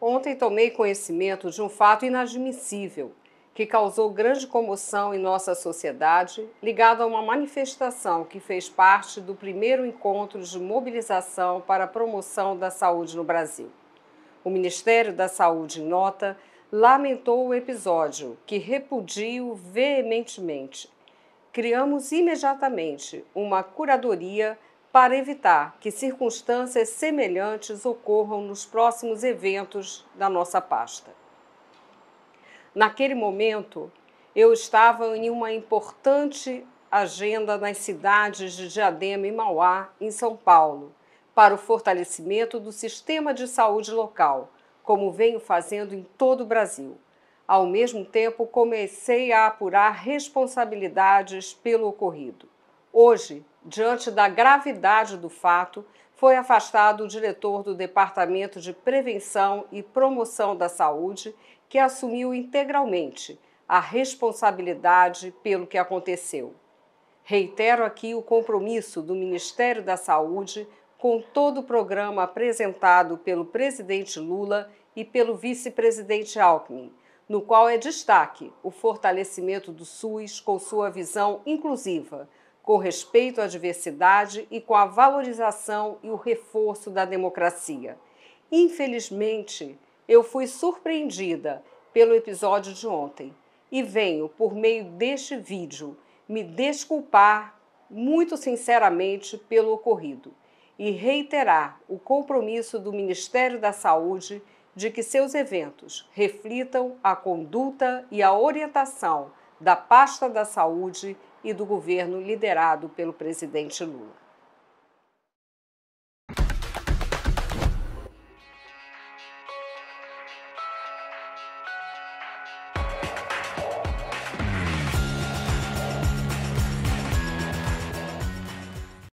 Ontem tomei conhecimento de um fato inadmissível que causou grande comoção em nossa sociedade, ligado a uma manifestação que fez parte do primeiro encontro de mobilização para a promoção da saúde no Brasil. O Ministério da Saúde, em nota, lamentou o episódio, que repudio veementemente. Criamos imediatamente uma curadoria para evitar que circunstâncias semelhantes ocorram nos próximos eventos da nossa pasta. Naquele momento, eu estava em uma importante agenda nas cidades de Diadema e Mauá, em São Paulo, para o fortalecimento do sistema de saúde local, como venho fazendo em todo o Brasil. Ao mesmo tempo, comecei a apurar responsabilidades pelo ocorrido. Hoje, Diante da gravidade do fato, foi afastado o diretor do Departamento de Prevenção e Promoção da Saúde, que assumiu integralmente a responsabilidade pelo que aconteceu. Reitero aqui o compromisso do Ministério da Saúde com todo o programa apresentado pelo presidente Lula e pelo vice-presidente Alckmin, no qual é destaque o fortalecimento do SUS com sua visão inclusiva com respeito à diversidade e com a valorização e o reforço da democracia. Infelizmente, eu fui surpreendida pelo episódio de ontem e venho, por meio deste vídeo, me desculpar muito sinceramente pelo ocorrido e reiterar o compromisso do Ministério da Saúde de que seus eventos reflitam a conduta e a orientação da pasta da saúde e do governo liderado pelo presidente Lula.